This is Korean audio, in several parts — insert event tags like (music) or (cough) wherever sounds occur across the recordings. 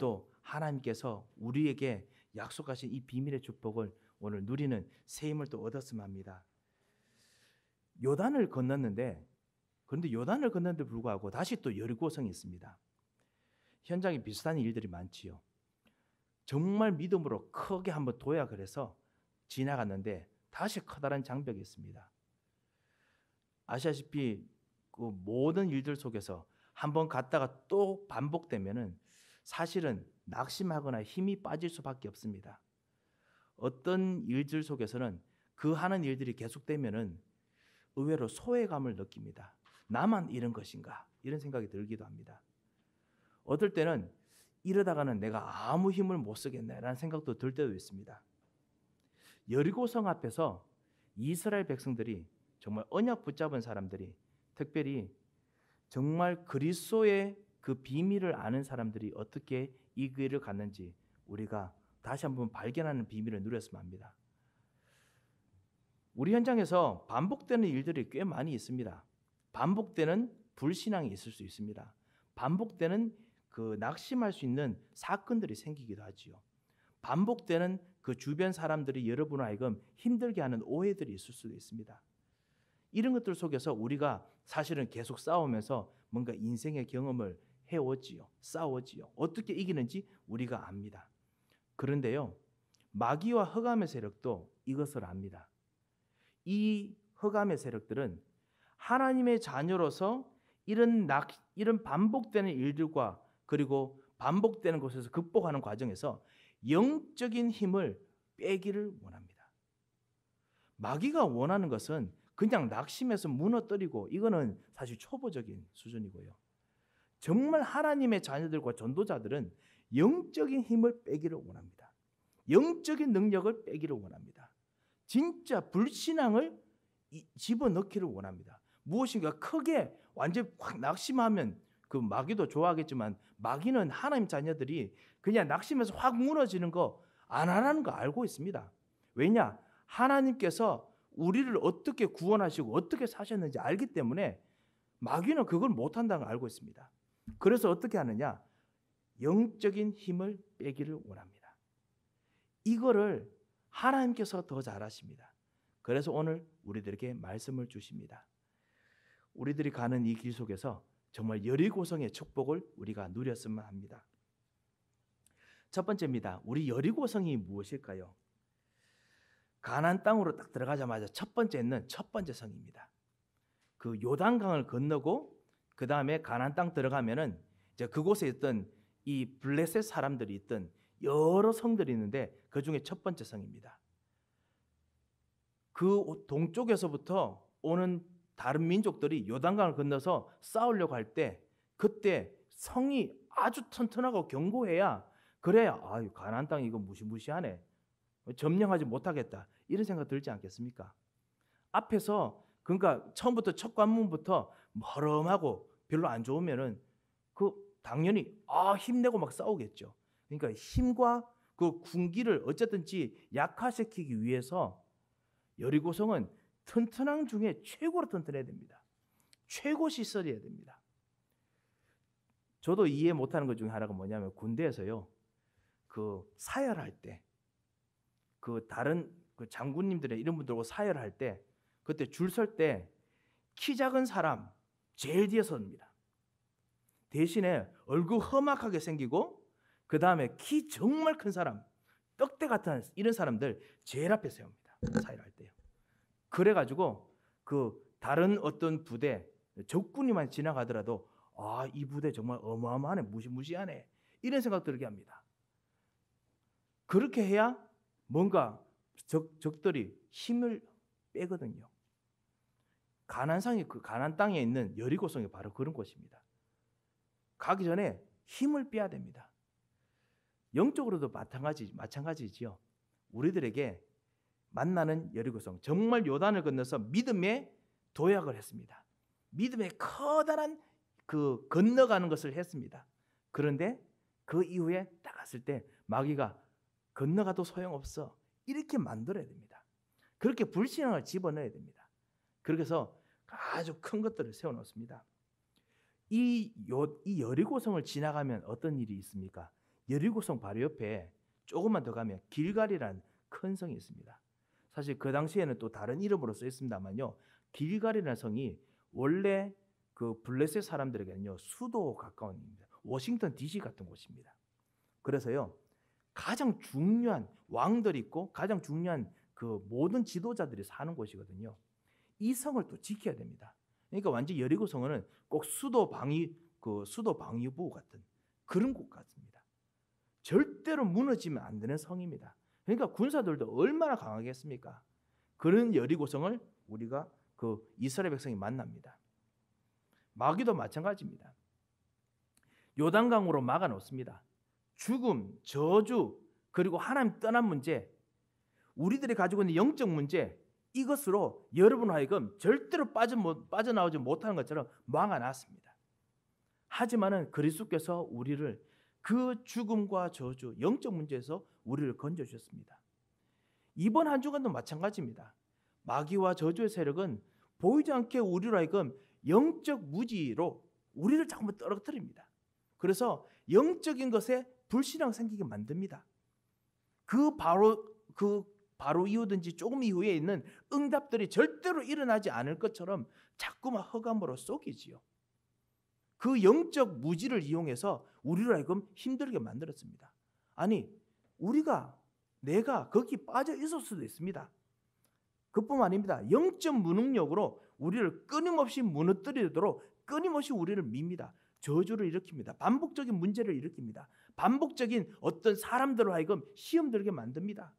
오늘도 하나님께서 우리에게 약속하신 이 비밀의 축복을 오늘 누리는 새힘을또 얻었으면 합니다. 요단을 건넜는데 그런데 요단을 건넜데 불구하고 다시 또 여리고성이 있습니다. 현장에 비슷한 일들이 많지요. 정말 믿음으로 크게 한번 도약을 해서 지나갔는데 다시 커다란 장벽이 있습니다. 아시다시피 그 모든 일들 속에서 한번 갔다가 또 반복되면은 사실은 낙심하거나 힘이 빠질 수밖에 없습니다. 어떤 일들 속에서는 그 하는 일들이 계속되면은 의외로 소외감을 느낍니다. 나만 이런 것인가? 이런 생각이 들기도 합니다. 어떨 때는 이러다가는 내가 아무 힘을 못 쓰겠네라는 생각도 들 때도 있습니다. 여리고성 앞에서 이스라엘 백성들이 정말 언약 붙잡은 사람들이 특별히 정말 그리스도의 그 비밀을 아는 사람들이 어떻게 이 기회를 갖는지 우리가 다시 한번 발견하는 비밀을 누렸으면 합니다. 우리 현장에서 반복되는 일들이 꽤 많이 있습니다. 반복되는 불신앙이 있을 수 있습니다. 반복되는 그 낙심할 수 있는 사건들이 생기기도 하지요. 반복되는 그 주변 사람들이 여러분 하여금 힘들게 하는 오해들이 있을 수도 있습니다. 이런 것들 속에서 우리가 사실은 계속 싸우면서 뭔가 인생의 경험을 해오지요. 싸오지요. 어떻게 이기는지 우리가 압니다. 그런데요. 마귀와 허감의 세력도 이것을 압니다. 이 허감의 세력들은 하나님의 자녀로서 이런 낙 이런 반복되는 일들과 그리고 반복되는 것에서 극복하는 과정에서 영적인 힘을 빼기를 원합니다. 마귀가 원하는 것은 그냥 낙심해서 무너뜨리고 이거는 사실 초보적인 수준이고요. 정말 하나님의 자녀들과 전도자들은 영적인 힘을 빼기를 원합니다. 영적인 능력을 빼기를 원합니다. 진짜 불신앙을 집어넣기를 원합니다. 무엇인가 크게 완전 히확 낙심하면 그 마귀도 좋아하겠지만 마귀는 하나님 자녀들이 그냥 낙심해서 확 무너지는 거 안 하라는 거 알고 있습니다. 왜냐? 하나님께서 우리를 어떻게 구원하시고 어떻게 사셨는지 알기 때문에 마귀는 그걸 못한다는 걸 알고 있습니다. 그래서 어떻게 하느냐? 영적인 힘을 빼기를 원합니다. 이거를 하나님께서 더 잘하십니다. 그래서 오늘 우리들에게 말씀을 주십니다. 우리들이 가는 이 길 속에서 정말 여리고성의 축복을 우리가 누렸으면 합니다. 첫 번째입니다. 우리 여리고성이 무엇일까요? 가난 땅으로 딱 들어가자마자 첫 번째는 첫 번째 성입니다. 그 요단강을 건너고 그 다음에 가나안땅 들어가면은 이제 그곳에 있던 이 블레셋 사람들이 있던 여러 성들이 있는데 그 중에 첫 번째 성입니다. 그 동쪽에서부터 오는 다른 민족들이 요단강을 건너서 싸우려고 할 때 그때 성이 아주 튼튼하고 견고해야 그래야 아유 가나안 땅 이거 무시무시하네 점령하지 못하겠다 이런 생각 들지 않겠습니까? 앞에서 그러니까 처음부터 첫 관문부터 멀음하고 별로 안 좋으면은 그 당연히 아 힘내고 막 싸우겠죠. 그러니까 힘과 그 군기를 어쨌든지 약화시키기 위해서 여리고성은 튼튼함 중에 최고로 튼튼해야 됩니다. 최고 시설이어야 됩니다. 저도 이해 못하는 것 중에 하나가 뭐냐면 군대에서요 그 사열할 때 그 다른 그 장군님들의 이런 분들하고 사열할 때 그때 줄 설 때 키 작은 사람 제일 뒤에 섭니다. 대신에 얼굴 험악하게 생기고 그 다음에 키 정말 큰 사람, 떡대 같은 이런 사람들 제일 앞에 세웁니다. 사회를 할 때요. 그래가지고 그 다른 어떤 부대 적군이만 지나가더라도 아이 부대 정말 어마어마하네 무시무시하네 이런 생각 들게 합니다. 그렇게 해야 뭔가 적, 적들이 힘을 빼거든요. 가난상이 그 가난 땅에 있는 여리고성이 바로 그런 곳입니다. 가기 전에 힘을 빼야 됩니다. 영적으로도 마찬가지 마찬가지지요. 우리들에게 만나는 여리고성 정말 요단을 건너서 믿음의 도약을 했습니다. 믿음의 커다란 그 건너가는 것을 했습니다. 그런데 그 이후에 딱 갔을 때 마귀가 건너가도 소용없어 이렇게 만들어야 됩니다. 그렇게 불신앙을 집어넣어야 됩니다. 그렇게해서 아주 큰 것들을 세워놓습니다. 이, 요, 이 여리고성을 지나가면 어떤 일이 있습니까? 여리고성 바로 옆에 조금만 더 가면 길갈이라는 큰 성이 있습니다. 사실 그 당시에는 또 다른 이름으로 써 있습니다만요. 길갈이라는 성이 원래 그 블레셋 사람들에게는요 수도 가까운 입니다. 워싱턴 D.C. 같은 곳입니다. 그래서요 가장 중요한 왕들 있고 가장 중요한 그 모든 지도자들이 사는 곳이거든요. 이성을 또 지켜야 됩니다. 그러니까 완전 여리고 성은 꼭 수도 방위 그 수도 방위부 같은 그런 곳 같습니다. 절대로 무너지면 안 되는 성입니다. 그러니까 군사들도 얼마나 강하겠습니까? 그런 여리고성을 우리가 그 이스라엘 백성이 만납니다. 마귀도 마찬가지입니다. 요단강으로 막아 놓습니다. 죽음, 저주, 그리고 하나님 떠난 문제, 우리들이 가지고 있는 영적 문제, 이것으로 여러분 하여금 절대로 빠져 빠져나오지 못하는 것처럼 망아놨습니다 하지만은 그리스도께서 우리를 그 죽음과 저주, 영적 문제에서 우리를 건져 주셨습니다. 이번 한 주간도 마찬가지입니다. 마귀와 저주의 세력은 보이지 않게 우리로 하여금 영적 무지로 우리를 자꾸 떨어뜨립니다. 그래서 영적인 것에 불신앙 생기게 만듭니다. 그 바로 그 바로 이후든지 조금 이후에 있는 응답들이 절대로 일어나지 않을 것처럼 자꾸만 허감으로 속이지요. 그 영적 무지를 이용해서 우리를 하여금 힘들게 만들었습니다. 아니, 우리가 내가 거기 빠져 있을 수도 있습니다. 그뿐 아닙니다. 영적 무능력으로 우리를 끊임없이 무너뜨리도록 끊임없이 우리를 밉니다. 저주를 일으킵니다. 반복적인 문제를 일으킵니다. 반복적인 어떤 사람들을 하여금 시험 들게 만듭니다.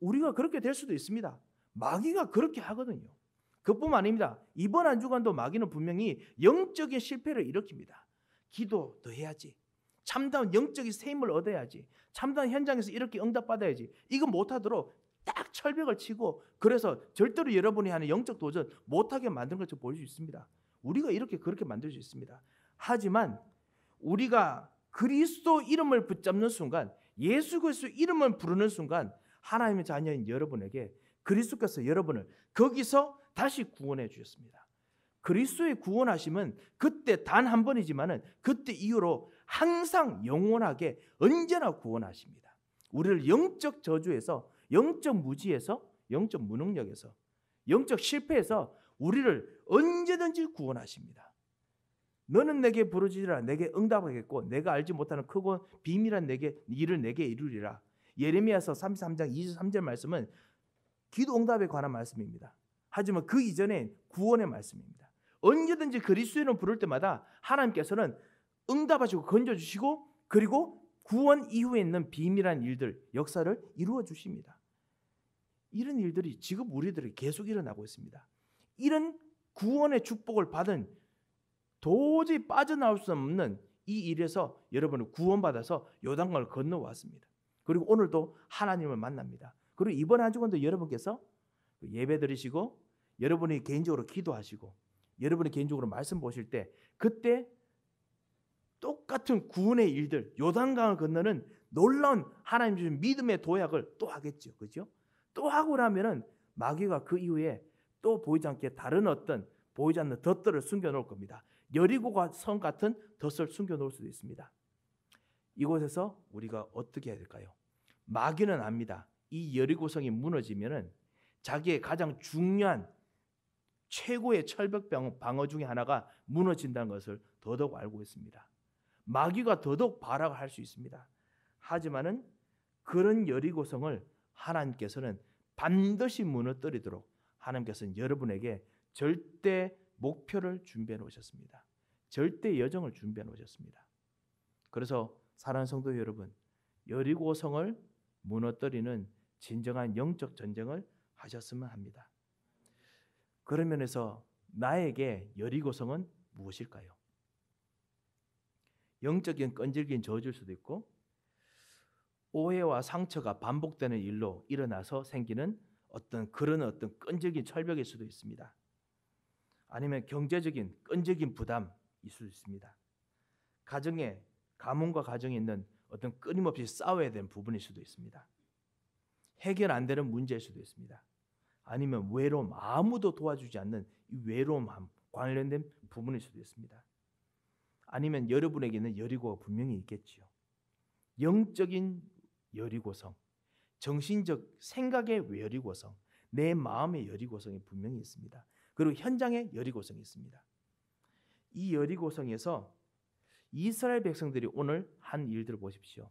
우리가 그렇게 될 수도 있습니다. 마귀가 그렇게 하거든요. 그뿐만 아닙니다. 이번 한 주간도 마귀는 분명히 영적인 실패를 일으킵니다. 기도 더 해야지. 참다운 영적인 세임을 얻어야지. 참다운 현장에서 이렇게 응답받아야지. 이거 못하도록 딱 철벽을 치고 그래서 절대로 여러분이 하는 영적 도전 못하게 만든 것처럼 보일 수 있습니다. 우리가 이렇게 그렇게 만들 수 있습니다. 하지만 우리가 그리스도 이름을 붙잡는 순간 예수 그리스도 이름을 부르는 순간 하나님의 자녀인 여러분에게 그리스도께서 여러분을 거기서 다시 구원해 주셨습니다. 그리스도의 구원하심은 그때 단 한 번이지만은 그때 이후로 항상 영원하게 언제나 구원하십니다. 우리를 영적 저주에서 영적 무지에서 영적 무능력에서 영적 실패에서 우리를 언제든지 구원하십니다. 너는 내게 부르짖으라 내게 응답하겠고 내가 알지 못하는 크고 비밀한 내게 일을 내게 이루리라. 예레미야서 33장 23절 말씀은 기도 응답에 관한 말씀입니다. 하지만 그 이전엔 구원의 말씀입니다. 언제든지 그리스도인을 부를 때마다 하나님께서는 응답하시고 건져 주시고 그리고 구원 이후에 있는 비밀한 일들 역사를 이루어 주십니다. 이런 일들이 지금 우리들이 계속 일어나고 있습니다. 이런 구원의 축복을 받은 도저히 빠져나올 수 없는 이 일에서 여러분은 구원받아서 요단강을 건너왔습니다. 그리고 오늘도 하나님을 만납니다. 그리고 이번 한 주간도 여러분께서 예배 드리시고 여러분이 개인적으로 기도하시고 여러분이 개인적으로 말씀 보실 때 그때 똑같은 구원의 일들 요단강을 건너는 놀라운 하나님 주신 믿음의 도약을 또 하겠죠. 그렇죠? 그죠? 또 하고 나면은 마귀가 그 이후에 또 보이지 않게 다른 어떤 보이지 않는 덫들을 숨겨 놓을 겁니다. 여리고가 성 같은 덫을 숨겨 놓을 수도 있습니다. 이곳에서 우리가 어떻게 해야 될까요? 마귀는 압니다. 이 여리고성이 무너지면은 자기의 가장 중요한 최고의 철벽 방어 중의 하나가 무너진다는 것을 더더욱 알고 있습니다. 마귀가 더더욱 바라고 할 수 있습니다. 하지만은 그런 여리고성을 하나님께서는 반드시 무너뜨리도록 하나님께서는 여러분에게 절대 목표를 준비해 놓으셨습니다. 절대 여정을 준비해 놓으셨습니다. 그래서 사랑하는 성도 여러분, 여리고성을 무너뜨리는 진정한 영적 전쟁을 하셨으면 합니다. 그런 면에서 나에게 여리고성은 무엇일까요? 영적인 끈질긴 저주일 수도 있고 오해와 상처가 반복되는 일로 일어나서 생기는 어떤 그런 어떤 끈질긴 철벽일 수도 있습니다. 아니면 경제적인 끈질긴 부담일 수도 있습니다. 가정에 가문과 가정에 있는 어떤 끊임없이 싸워야 되는 부분일 수도 있습니다. 해결 안 되는 문제일 수도 있습니다. 아니면 외로움, 아무도 도와주지 않는 이 외로움함 관련된 부분일 수도 있습니다. 아니면 여러분에게는 여리고가 분명히 있겠지요. 영적인 여리고성, 정신적 생각의 여리고성, 내 마음의 여리고성이 분명히 있습니다. 그리고 현장의 여리고성이 있습니다. 이 여리고성에서 이스라엘 백성들이 오늘 한 일들을 보십시오.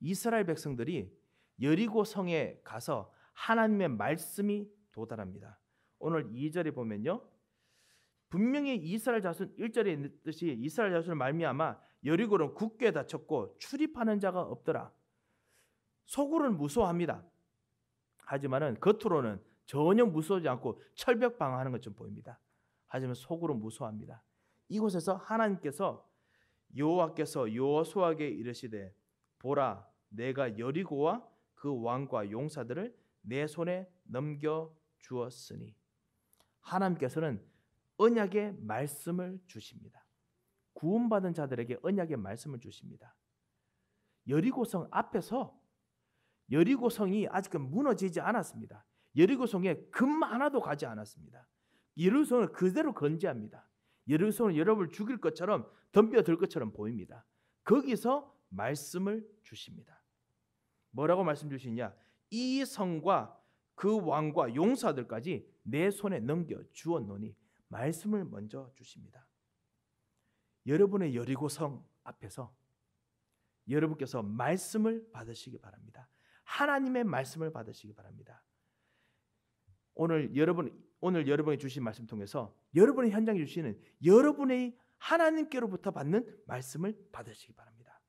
이스라엘 백성들이 여리고 성에 가서 하나님의 말씀이 도달합니다. 오늘 2절에 보면요. 분명히 이스라엘 자손 1절에 있듯이 이스라엘 자손을 말미암아 여리고는 굳게 다쳤고 출입하는 자가 없더라. 속으로는 무서워합니다. 하지만은 겉으로는 전혀 무서워하지 않고 철벽 방어하는 것처럼 보입니다. 하지만 속으로 무서워합니다. 이곳에서 하나님께서 여호와께서 여호수아에게 이르시되 보라 내가 여리고와 그 왕과 용사들을 내 손에 넘겨 주었으니 하나님께서는 언약의 말씀을 주십니다. 구원받은 자들에게 언약의 말씀을 주십니다. 여리고성 앞에서 여리고성이 아직은 무너지지 않았습니다. 여리고성에 금 하나도 가지 않았습니다. 예루살렘을 그대로 건재합니다. 예루살렘은 여러분을 죽일 것처럼 덤벼들 것처럼 보입니다. 거기서 말씀을 주십니다. 뭐라고 말씀 주시냐? 이 성과 그 왕과 용사들까지 내 손에 넘겨 주었노니 말씀을 먼저 주십니다. 여러분의 여리고성 앞에서 여러분께서 말씀을 받으시기 바랍니다. 하나님의 말씀을 받으시기 바랍니다. 오늘 여러분 오늘 여러분이 주신 말씀 통해서 여러분의 현장에 주시는 여러분의 하나님께로부터 받는 말씀을 받으시기 바랍니다.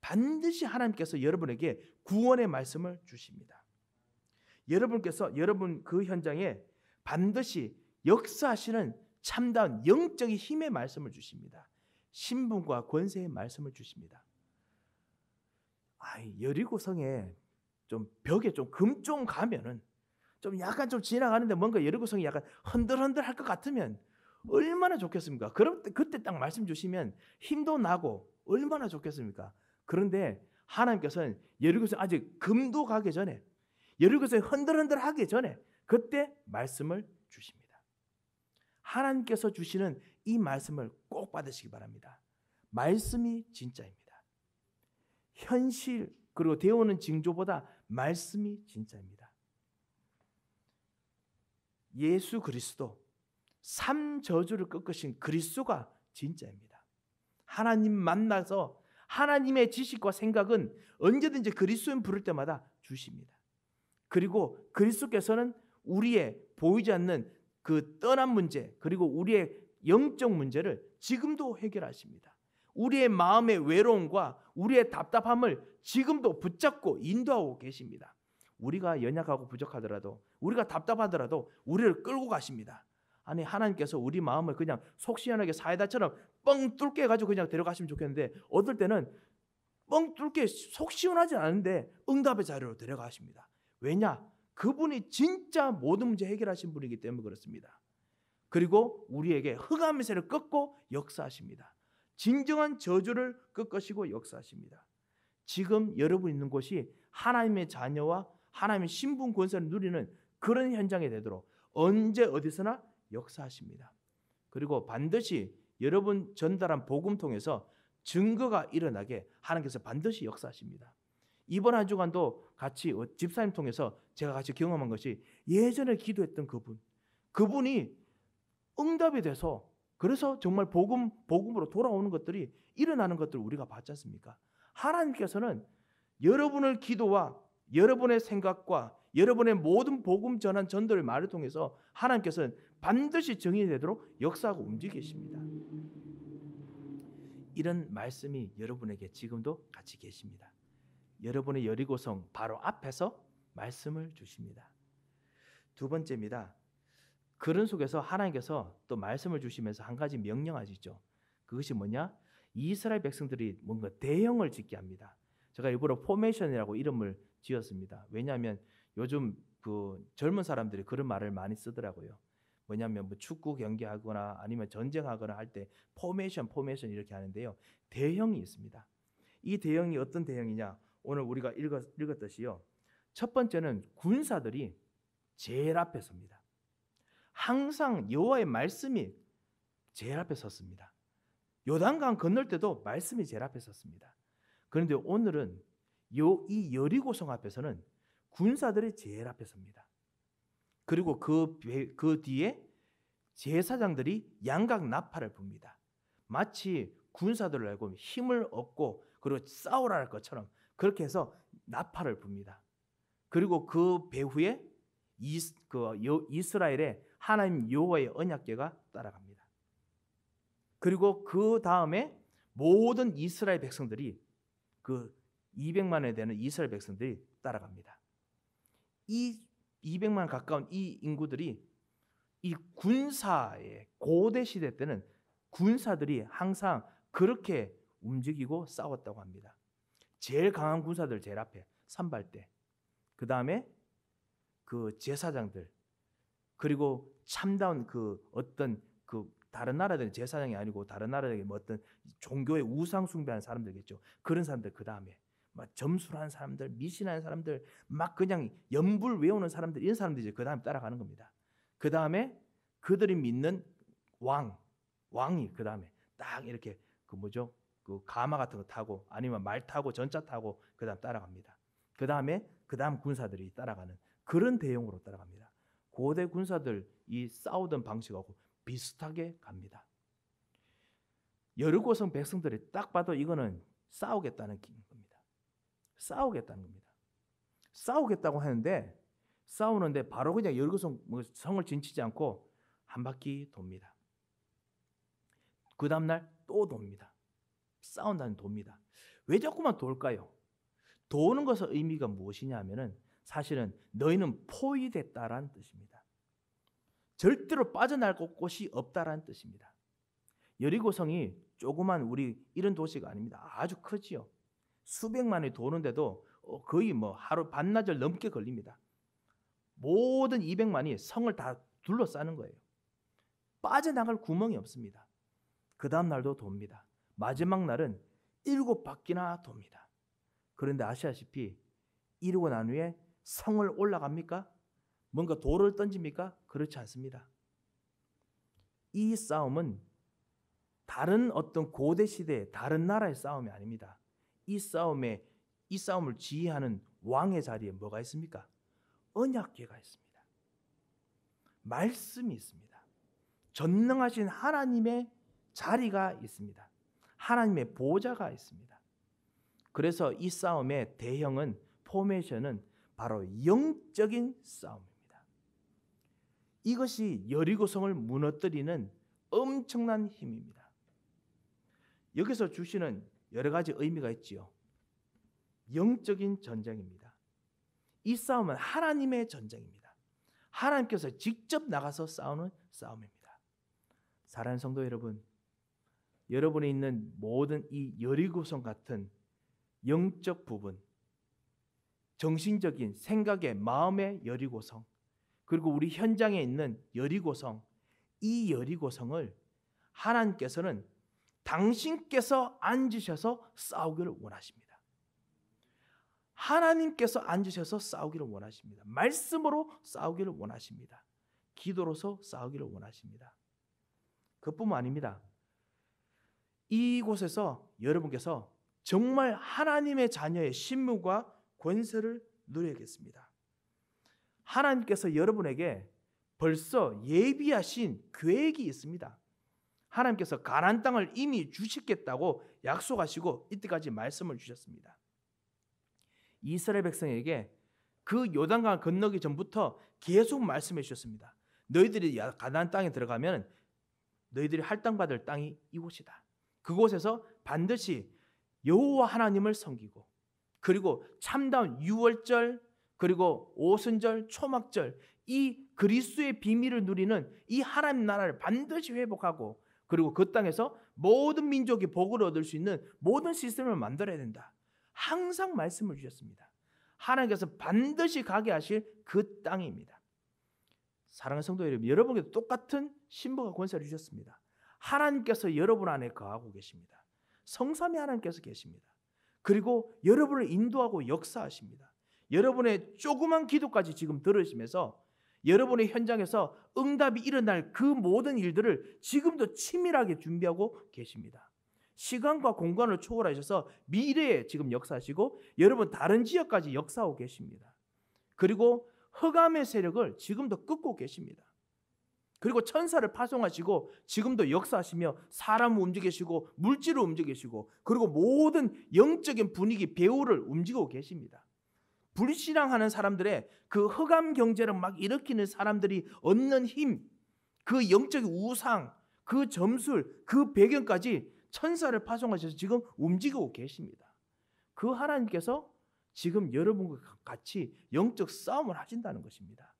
반드시 하나님께서 여러분에게 구원의 말씀을 주십니다. 여러분께서 여러분 그 현장에 반드시 역사하시는 참다운 영적인 힘의 말씀을 주십니다. 신분과 권세의 말씀을 주십니다. 아, 여리고 성에 좀 벽에 좀금좀 가면은 좀 약간 좀 지나가는데 뭔가 여리고 성이 약간 흔들흔들할 것 같으면 얼마나 좋겠습니까? 그럼 그때 딱 말씀 주시면 힘도 나고 얼마나 좋겠습니까? 그런데 하나님께서는 예루고서 아직 금도 가기 전에 예루고서 흔들흔들하기 전에 그때 말씀을 주십니다. 하나님께서 주시는 이 말씀을 꼭 받으시기 바랍니다. 말씀이 진짜입니다. 현실 그리고 되어오는 징조보다 말씀이 진짜입니다. 예수 그리스도 삼저주를 꺾으신 그리스도가 진짜입니다. 하나님 만나서 하나님의 지식과 생각은 언제든지 그리스도인 부를 때마다 주십니다. 그리고 그리스도께서는 우리의 보이지 않는 그 떠난 문제 그리고 우리의 영적 문제를 지금도 해결하십니다. 우리의 마음의 외로움과 우리의 답답함을 지금도 붙잡고 인도하고 계십니다. 우리가 연약하고 부족하더라도 우리가 답답하더라도 우리를 끌고 가십니다. 아니 하나님께서 우리 마음을 그냥 속 시원하게 사이다처럼 뻥 뚫게 해가지고 그냥 데려가시면 좋겠는데 어떨 때는 뻥 뚫게 속 시원하지 않은데 응답의 자리로 데려가십니다. 왜냐? 그분이 진짜 모든 문제 해결하신 분이기 때문에 그렇습니다. 그리고 우리에게 흑암의 세를 꺾고 역사하십니다. 진정한 저주를 꺾으시고 역사하십니다. 지금 여러분 있는 곳이 하나님의 자녀와 하나님의 신분 권세를 누리는 그런 현장이 되도록 언제 어디서나 역사하십니다. 그리고 반드시 여러분 전달한 복음 통해서 증거가 일어나게 하나님께서 반드시 역사하십니다. 이번 한 주간도 같이 어, 집사님 통해서 제가 같이 경험한 것이 예전에 기도했던 그분, 그분이 응답이 돼서 그래서 정말 복음 복음으로 돌아오는 것들이 일어나는 것들을 우리가 봤지 않습니까? 하나님께서는 여러분의 기도와 여러분의 생각과 여러분의 모든 복음 전환 전도를 말을 통해서 하나님께서는 반드시 정의되도록 역사하고 움직이십니다. 이런 말씀이 여러분에게 지금도 같이 계십니다. 여러분의 여리고성 바로 앞에서 말씀을 주십니다. 두 번째입니다. 그런 속에서 하나님께서 또 말씀을 주시면서 한 가지 명령하시죠. 그것이 뭐냐? 이스라엘 백성들이 뭔가 대형을 짓게 합니다. 제가 일부러 포메이션이라고 이름을 지었습니다. 왜냐하면 요즘 그 젊은 사람들이 그런 말을 많이 쓰더라고요. 뭐냐면 뭐 축구 경기하거나 아니면 전쟁하거나 할 때 포메이션 포메이션 이렇게 하는데요. 대형이 있습니다. 이 대형이 어떤 대형이냐? 오늘 우리가 읽었, 읽었듯이요. 첫 번째는 군사들이 제일 앞에 섭니다. 항상 여호와의 말씀이 제일 앞에 섰습니다. 요단강 건널 때도 말씀이 제일 앞에 섰습니다. 그런데 오늘은 요, 이 여리고성 앞에서는 군사들이 제일 앞에 섭니다. 그리고 그, 그 뒤에 제사장들이 양각 나팔을 붑니다. 마치 군사들을 알고 힘을 얻고 그리고 싸우라 할 것처럼 그렇게 해서 나팔을 붑니다. 그리고 그 배후에 이스, 그 여, 이스라엘의 하나님 여호와의 언약계가 따라갑니다. 그리고 그 다음에 모든 이스라엘 백성들이 그 200만에 되는 이스라엘 백성들이 따라갑니다. 이 200만 가까운 이 인구들이 이 군사의 고대 시대 때는 군사들이 항상 그렇게 움직이고 싸웠다고 합니다. 제일 강한 군사들 제일 앞에 산발대. 그 다음에 그 제사장들 그리고 참다운 그 어떤 그 다른 나라들 제사장이 아니고 다른 나라들뭐 어떤 종교의 우상 숭배하는 사람들겠죠. 그런 사람들 그 다음에 막 점술한 사람들, 미신한 사람들, 막 그냥 연불 외우는 사람들 이런 사람들이 그 다음에 따라가는 겁니다. 그 다음에 그들이 믿는 왕, 왕이 그 다음에 딱 이렇게 그 뭐죠? 그 가마 같은 거 타고 아니면 말 타고 전차 타고 그 다음 따라갑니다. 그 다음에 그 다음 군사들이 따라가는 그런 대용으로 따라갑니다. 고대 군사들이 싸우던 방식하고 비슷하게 갑니다. 여르고성 백성들이 딱 봐도 이거는 싸우겠다는 싸우겠다는 겁니다. 싸우겠다고 하는데 싸우는데 바로 그냥 열거성 뭐 성을 진치지 않고 한 바퀴 돕니다. 그 다음 날또 돕니다. 싸운다는 돕니다. 왜 자꾸만 돌까요? 도는 것의 의미가 무엇이냐 하면은 사실은 너희는 포위됐다라는 뜻입니다. 절대로 빠져날 곳이 없다라는 뜻입니다. 여리고성이 조그만 우리 이런 도시가 아닙니다. 아주 크지요. 수백만이 도는데도 어, 거의 뭐 하루 반나절 넘게 걸립니다. 모든 200만이 성을 다 둘러싸는 거예요. 빠져나갈 구멍이 없습니다. 그 다음 날도 돕니다. 마지막 날은 일곱 바퀴나 돕니다. 그런데 아시다시피 이루고 난 후에 성을 올라갑니까? 뭔가 돌을 던집니까? 그렇지 않습니다. 이 싸움은 다른 어떤 고대 시대, 의 다른 나라의 싸움이 아닙니다. 이 싸움에 이 싸움을 지휘하는 왕의 자리에 뭐가 있습니까? 언약궤가 있습니다. 말씀이 있습니다. 전능하신 하나님의 자리가 있습니다. 하나님의 보좌가 있습니다. 그래서 이 싸움의 대형은 포메이션은 바로 영적인 싸움입니다. 이것이 여리고성을 무너뜨리는 엄청난 힘입니다. 여기서 주시는 여러 가지 의미가 있지요. 영적인 전쟁입니다. 이 싸움은 하나님의 전쟁입니다. 하나님께서 직접 나가서 싸우는 싸움입니다. 사랑하는 성도 여러분, 여러분이 있는 모든 이 여리고성 같은 영적 부분, 정신적인 생각의 마음의 여리고성, 그리고 우리 현장에 있는 여리고성, 이 여리고성을 하나님께서는 당신께서 앉으셔서 싸우기를 원하십니다. 하나님께서 앉으셔서 싸우기를 원하십니다. 말씀으로 싸우기를 원하십니다. 기도로서 싸우기를 원하십니다. 그뿐만 아닙니다. 이곳에서 여러분께서 정말 하나님의 자녀의 신무과 권세를 누려야겠습니다. 하나님께서 여러분에게 벌써 예비하신 계획이 있습니다. 하나님께서 가나안 땅을 이미 주시겠다고 약속하시고 이때까지 말씀을 주셨습니다. 이스라엘 백성에게 그 요단강 건너기 전부터 계속 말씀해 주셨습니다. 너희들이 가나안 땅에 들어가면 너희들이 할당받을 땅이 이곳이다. 그곳에서 반드시 여호와 하나님을 섬기고 그리고 참다운 유월절 그리고 오순절 초막절 이 그리스도의 비밀을 누리는 이 하나님 나라를 반드시 회복하고 그리고 그 땅에서 모든 민족이 복을 얻을 수 있는 모든 시스템을 만들어야 된다. 항상 말씀을 주셨습니다. 하나님께서 반드시 가게 하실 그 땅입니다. 사랑하는 성도 여러분, 여러분께도 똑같은 신부가 권세를 주셨습니다. 하나님께서 여러분 안에 거하고 계십니다. 성삼위 하나님께서 계십니다. 그리고 여러분을 인도하고 역사하십니다. 여러분의 조그만 기도까지 지금 들으시면서 여러분의 현장에서 응답이 일어날 그 모든 일들을 지금도 치밀하게 준비하고 계십니다. 시간과 공간을 초월하셔서 미래에 지금 역사하시고 여러분 다른 지역까지 역사하고 계십니다. 그리고 흑암의 세력을 지금도 끄고 계십니다. 그리고 천사를 파송하시고 지금도 역사하시며 사람 움직이시고 물질을 움직이시고 그리고 모든 영적인 분위기 배우를 움직이고 계십니다. 불신앙하는 사람들의 그 허감 경제를 막 일으키는 사람들이 얻는 힘, 그 영적인 우상, 그 점술, 그 배경까지 천사를 파송하셔서 지금 움직이고 계십니다. 그 하나님께서 지금 여러분과 같이 영적 싸움을 하신다는 것입니다.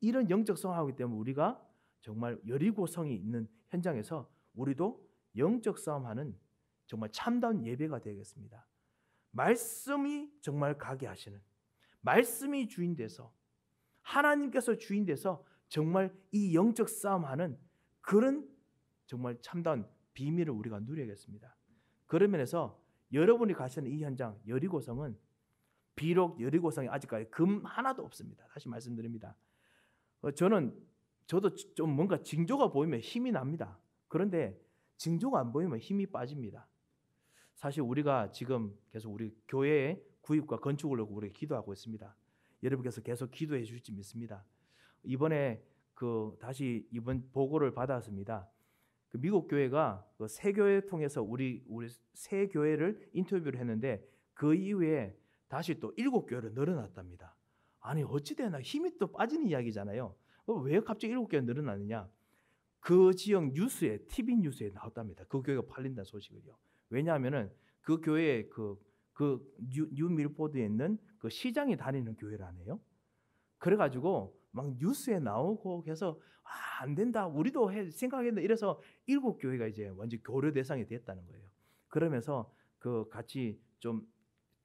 이런 영적 싸움하기 때문에 우리가 정말 여리고성이 있는 현장에서 우리도 영적 싸움하는 정말 참다운 예배가 되겠습니다. 말씀이 정말 가게 하시는 말씀이 주인 돼서 하나님께서 주인 돼서 정말 이 영적 싸움하는 그런 정말 참다운 비밀을 우리가 누려야겠습니다. 그런 면에서 여러분이 가시는 이 현장 여리고성은 비록 여리고성이 아직까지 금 하나도 없습니다. 다시 말씀드립니다. 어, 저는 저도 좀 뭔가 징조가 보이면 힘이 납니다. 그런데 징조가 안 보이면 힘이 빠집니다. 사실 우리가 지금 계속 우리 교회에 구입과 건축을 놓고 우리가 기도하고 있습니다. 여러분께서 계속 기도해 주실지 믿습니다. 이번에 그 다시 이번 보고를 받았습니다. 그 미국 교회가 그세 교회 통해서 우리 우리 세 교회를 인터뷰를 했는데 그 이후에 다시 또 일곱 교회로 늘어났답니다. 아니 어찌 되나 힘이 또 빠지는 이야기잖아요. 어, 왜 갑자기 일곱 개가 늘어나느냐? 그 지역 뉴스에 TV 뉴스에 나왔답니다. 그 교회가 팔린다는 소식을요. 왜냐하면은 그 교회의 그 그뉴 밀포드에 있는 그 시장이 다니는 교회라네요. 그래가지고 막 뉴스에 나오고 해서 아, 안 된다 우리도 생각했는데 이래서 일곱 교회가 이제 완전 교류 대상이 됐다는 거예요. 그러면서 그 같이 좀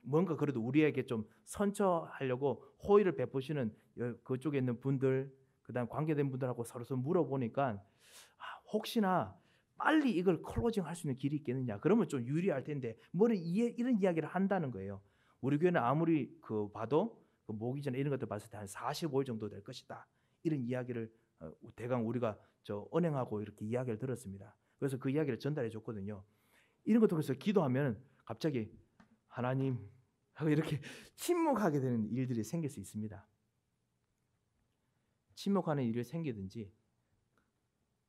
뭔가 그래도 우리에게 좀 선처하려고 호의를 베푸시는 그쪽에 있는 분들 그다음 관계된 분들하고 서로서 물어보니까 아, 혹시나 빨리 이걸 클로징할 수 있는 길이 있겠느냐? 그러면 좀 유리할 텐데 뭐를 이런 이야기를 한다는 거예요. 우리 교회는 아무리 그 봐도 그 모기 전 이런 것들 봤을 때 한 45일 정도 될 것이다. 이런 이야기를 어, 대강 우리가 저 언행하고 이렇게 이야기를 들었습니다. 그래서 그 이야기를 전달해 줬거든요. 이런 것 통해서 기도하면 갑자기 하나님 하고 이렇게 (laughs) 침묵하게 되는 일들이 생길 수 있습니다. 침묵하는 일이 생기든지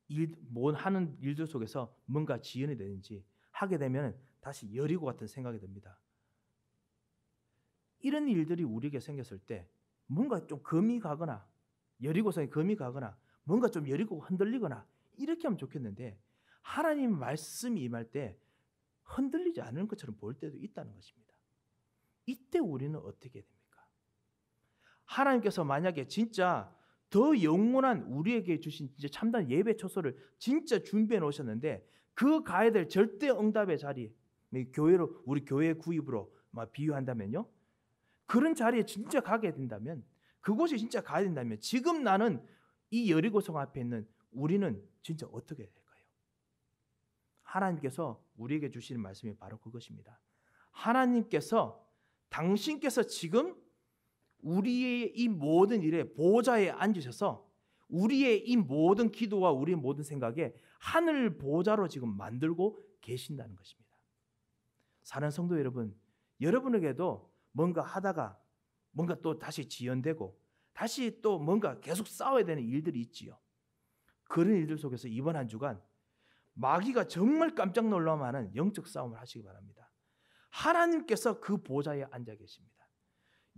일, 뭔 하는 일들 속에서 뭔가 지연이 되는지 하게 되면 다시 여리고 같은 생각이 듭니다. 이런 일들이 우리에게 생겼을 때 뭔가 좀 금이 가거나 여리고성에 금이 가거나 뭔가 좀 여리고 흔들리거나 이렇게 하면 좋겠는데 하나님 말씀이 임할 때 흔들리지 않은 것처럼 볼 때도 있다는 것입니다. 이때 우리는 어떻게 됩니까? 하나님께서 만약에 진짜 더 영원한 우리에게 주신 진짜 참된 예배 처소를 진짜 준비해 놓으셨는데 그 가야 될 절대 응답의 자리 교회로 우리 교회 구입으로 비유한다면요 그런 자리에 진짜 가게 된다면 그곳에 진짜 가야 된다면 지금 나는 이 여리고성 앞에 있는 우리는 진짜 어떻게 될까요? 하나님께서 우리에게 주시는 말씀이 바로 그것입니다. 하나님께서 당신께서 지금 우리의 이 모든 일에 보좌에 앉으셔서 우리의 이 모든 기도와 우리의 모든 생각에 하늘 보좌로 지금 만들고 계신다는 것입니다. 사는 성도 여러분, 여러분에게도 뭔가 하다가 뭔가 또 다시 지연되고 다시 또 뭔가 계속 싸워야 되는 일들이 있지요. 그런 일들 속에서 이번 한 주간 마귀가 정말 깜짝 놀라만한 영적 싸움을 하시기 바랍니다. 하나님께서 그 보좌에 앉아 계십니다.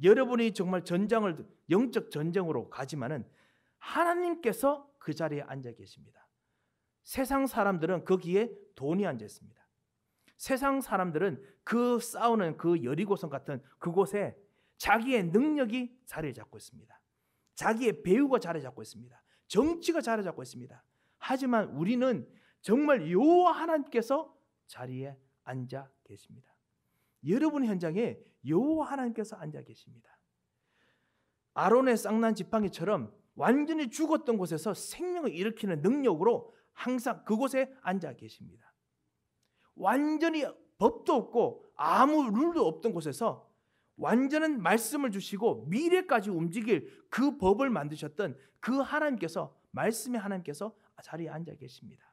여러분이 정말 전장을 영적 전쟁으로 가지만은 하나님께서 그 자리에 앉아 계십니다. 세상 사람들은 거기에 돈이 앉아 있습니다. 세상 사람들은 그 싸우는 그 여리고성 같은 그곳에 자기의 능력이 자리 잡고 있습니다. 자기의 배우가 자리 잡고 있습니다. 정치가 자리 잡고 있습니다. 하지만 우리는 정말 요 하나님께서 자리에 앉아 계십니다. 여러분 현장에 여호와 하나님께서 앉아 계십니다. 아론의 쌍난 지팡이처럼 완전히 죽었던 곳에서 생명을 일으키는 능력으로 항상 그곳에 앉아 계십니다. 완전히 법도 없고 아무 룰도 없던 곳에서 완전한 말씀을 주시고 미래까지 움직일 그 법을 만드셨던 그 하나님께서 말씀의 하나님께서 자리에 앉아 계십니다.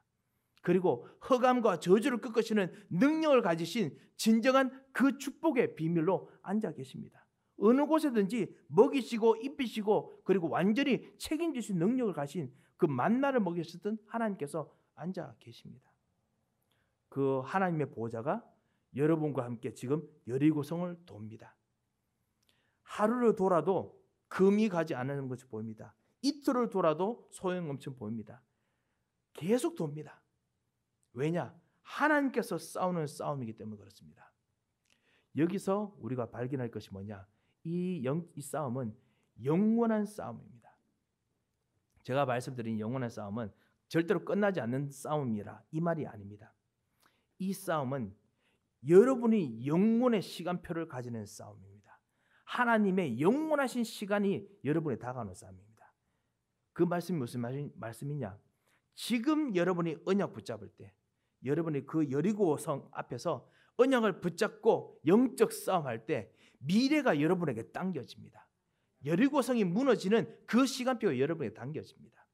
그리고 허감과 저주를 꺾으시는 능력을 가지신 진정한 그 축복의 비밀로 앉아 계십니다. 어느 곳에든지 먹이시고 입히시고 그리고 완전히 책임질 수 능력을 가신 그 만나를 먹이셨던 하나님께서 앉아 계십니다. 그 하나님의 보호가 여러분과 함께 지금 여리고성을 돕니다. 하루를 돌아도 금이 가지 않는 것이 보입니다. 이틀을 돌아도 소용없음 보입니다. 계속 돕니다. 왜냐? 하나님께서 싸우는 싸움이기 때문에 그렇습니다. 여기서 우리가 발견할 것이 뭐냐? 이, 영, 이 싸움은 영원한 싸움입니다. 제가 말씀드린 영원한 싸움은 절대로 끝나지 않는 싸움이라 이 말이 아닙니다. 이 싸움은 여러분이 영원의 시간표를 가지는 싸움입니다. 하나님의 영원하신 시간이 여러분에 다가오는 싸움입니다. 그 말씀이 무슨 말씀이냐? 지금 여러분이 언약 붙잡을 때 여러분이 그 여리고성 앞에서 언약을 붙잡고 영적 싸움할 때 미래가 여러분에게 당겨집니다. 여리고성이 무너지는 그 시간표가 여러분에게 당겨집니다.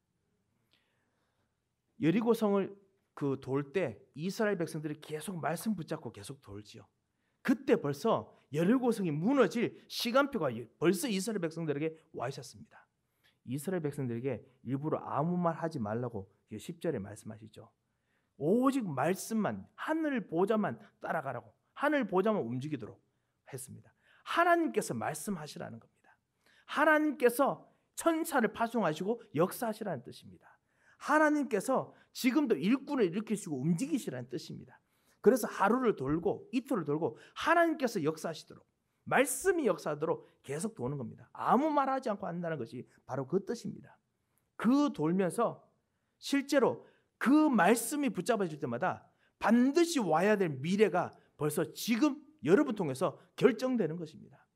여리고성을 그 돌 때 이스라엘 백성들이 계속 말씀 붙잡고 계속 돌지요. 그때 벌써 여리고성이 무너질 시간표가 벌써 이스라엘 백성들에게 와 있었습니다. 이스라엘 백성들에게 일부러 아무 말 하지 말라고 10절에 그 말씀하시죠. 오직 말씀만 하늘 보자만 따라가라고 하늘 보자만 움직이도록 했습니다. 하나님께서 말씀하시라는 겁니다. 하나님께서 천사를 파송하시고 역사하시라는 뜻입니다. 하나님께서 지금도 일꾼을 일으키시고 움직이시라는 뜻입니다. 그래서 하루를 돌고 이틀을 돌고 하나님께서 역사하시도록 말씀이 역사하도록 계속 도는 겁니다. 아무 말 하지 않고 한다는 것이 바로 그 뜻입니다. 그 돌면서 실제로 그 말씀이 붙잡아질 때마다 반드시 와야 될 미래가 벌써 지금 여러분 통해서 결정되는 것입니다.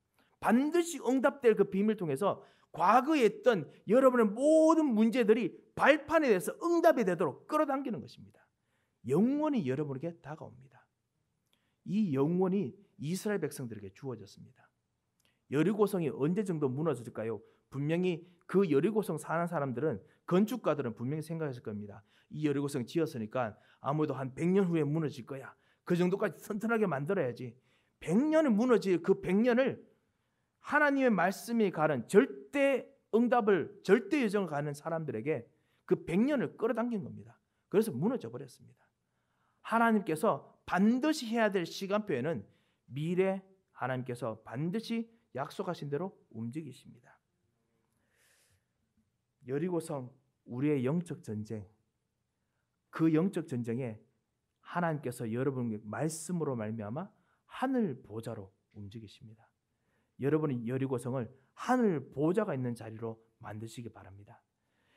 반드시 응답될 그 비밀 통해서 과거에 있던 여러분의 모든 문제들이 발판에 대해서 응답이 되도록 끌어당기는 것입니다. 영원히 여러분에게 다가옵니다. 이 영원히 이스라엘 백성들에게 주어졌습니다. 여리고성이 언제 정도 무너질까요? 분명히 그 여리고성 사는 사람들은 건축가들은 분명히 생각했을 겁니다. 이 여리고성 지었으니까 아무도한 100년 후에 무너질 거야. 그 정도까지 튼튼하게 만들어야지. 100년을 무너질 그 100년을 하나님의 말씀이 가는 절대 응답을 절대 여정을 가는 사람들에게 그 100년을 끌어당긴 겁니다. 그래서 무너져 버렸습니다. 하나님께서 반드시 해야 될 시간표에는 미래 하나님께서 반드시 약속하신 대로 움직이십니다. 여리고성 우리의 영적 전쟁 그 영적 전쟁에 하나님께서 여러분의 말씀으로 말미암아 하늘 보좌로 움직이십니다. 여러분이 여리고성을 하늘 보좌가 있는 자리로 만드시기 바랍니다.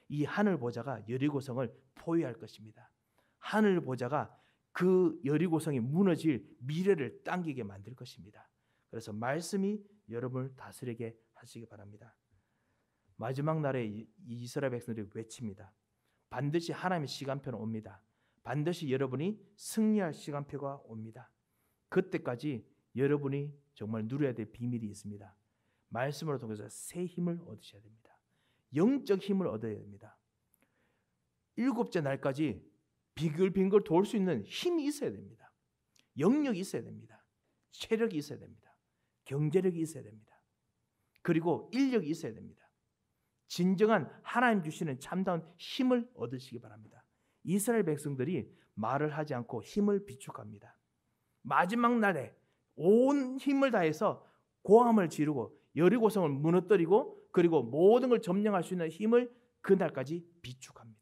이 하늘 보좌가 여리고성을 포위할 것입니다. 하늘 보좌가 그 여리고성이 무너질 미래를 당기게 만들 것입니다. 그래서 말씀이 여러분을 다스리게 하시기 바랍니다. 마지막 날에 이스라엘 백성들이 외칩니다. 반드시 하나님의 시간표는 옵니다. 반드시 여러분이 승리할 시간표가 옵니다. 그때까지 여러분이 정말 누려야 될 비밀이 있습니다. 말씀으로 통해서 새 힘을 얻으셔야 됩니다. 영적 힘을 얻어야 됩니다. 일곱째 날까지 비글빙글돌 수 있는 힘이 있어야 됩니다. 영력이 있어야 됩니다. 체력이 있어야 됩니다. 경제력이 있어야 됩니다. 그리고 인력이 있어야 됩니다. 진정한 하나님 주시는 참다운 힘을 얻으시기 바랍니다. 이스라엘 백성들이 말을 하지 않고 힘을 비축합니다. 마지막 날에 온 힘을 다해서 고함을 지르고 여리고성을 무너뜨리고 그리고 모든 걸 점령할 수 있는 힘을 그날까지 비축합니다.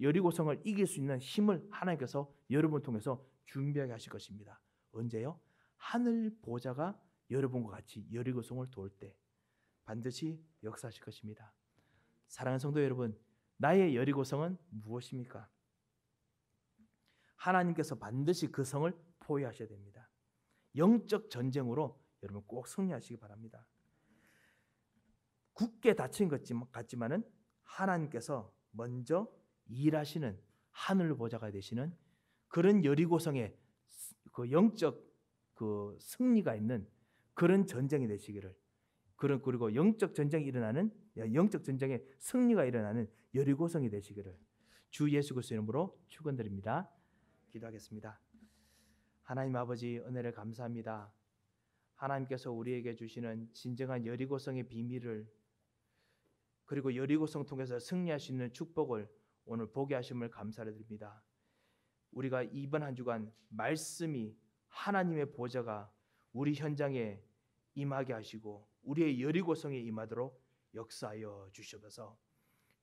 여리고성을 이길 수 있는 힘을 하나님께서 여러분 통해서 준비하게 하실 것입니다. 언제요? 하늘 보좌가 여러분과 같이 여리고성을 돌 때 반드시 역사하실 것입니다. 사랑하는 성도 여러분, 나의 여리고성은 무엇입니까? 하나님께서 반드시 그 성을 포위하셔야 됩니다. 영적 전쟁으로 여러분 꼭 승리하시기 바랍니다. 굳게 다친 것 같지만은 하나님께서 먼저 일하시는 하늘 보좌가 되시는 그런 여리고성의 그 영적 그 승리가 있는 그런 전쟁이 되시기를 그런 그리고 영적 전쟁이 일어나는 영적 전쟁에 승리가 일어나는 여리고성이 되시기를 주 예수 그리스도 이름으로 축원드립니다. 기도하겠습니다. 하나님 아버지 은혜를 감사합니다. 하나님께서 우리에게 주시는 진정한 여리고성의 비밀을 그리고 여리고성 통해서 승리할 수 있는 축복을 오늘 보게 하심을 감사 드립니다. 우리가 이번 한 주간 말씀이 하나님의 보좌가 우리 현장에 임하게 하시고 우리의 여리고성에 임하도록 역사하여 주시옵소서.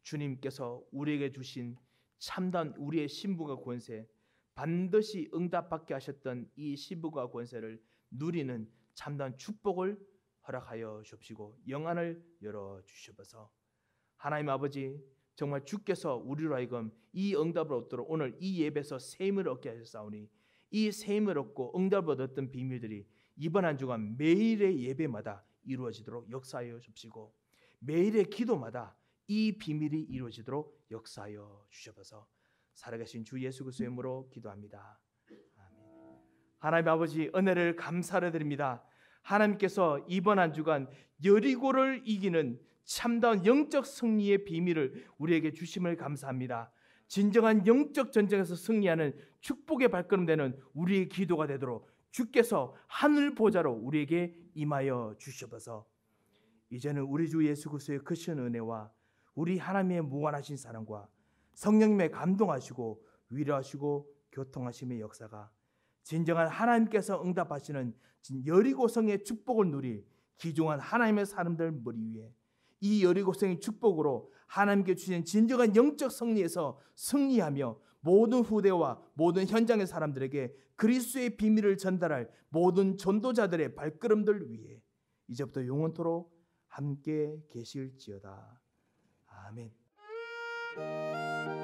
주님께서 우리에게 주신 참단 우리의 신부가 권세 반드시 응답받게 하셨던 이 신부가 권세를 누리는 참단 축복을 허락하여 주시고 영안을 열어 주시옵소서. 하나님 아버지 정말 주께서 우리로 하여금 이 응답을 얻도록 오늘 이 예배에서 세임을 얻게 하셨사오니 이 세임을 얻고 응답을 얻었던 비밀들이 이번 한 주간 매일의 예배마다 이루어지도록 역사하여 주시고 매일의 기도마다 이 비밀이 이루어지도록 역사하여 주셔서 살아계신 주 예수 그리스도의 이름으로 기도합니다. 아멘. 하나님 아버지 은혜를 감사를 드립니다. 하나님께서 이번 한 주간 여리고를 이기는 참다운 영적 승리의 비밀을 우리에게 주심을 감사합니다. 진정한 영적 전쟁에서 승리하는 축복의 발걸음 되는 우리의 기도가 되도록 주께서 하늘 보좌로 우리에게 임하여 주시옵소서. 이제는 우리 주 예수 그리스도의 크신 은혜와 우리 하나님의 무한하신 사랑과 성령님의 감동하시고 위로하시고 교통하심의 역사가 진정한 하나님께서 응답하시는 여리고성의 축복을 누릴 기종한 하나님의 사람들 머리 위에 이 여리고생의 축복으로 하나님께 주신 진정한 영적 승리에서 승리하며 모든 후대와 모든 현장의 사람들에게 그리스도의 비밀을 전달할 모든 전도자들의 발걸음들 위해 이제부터 영원토록 함께 계실지어다. 아멘.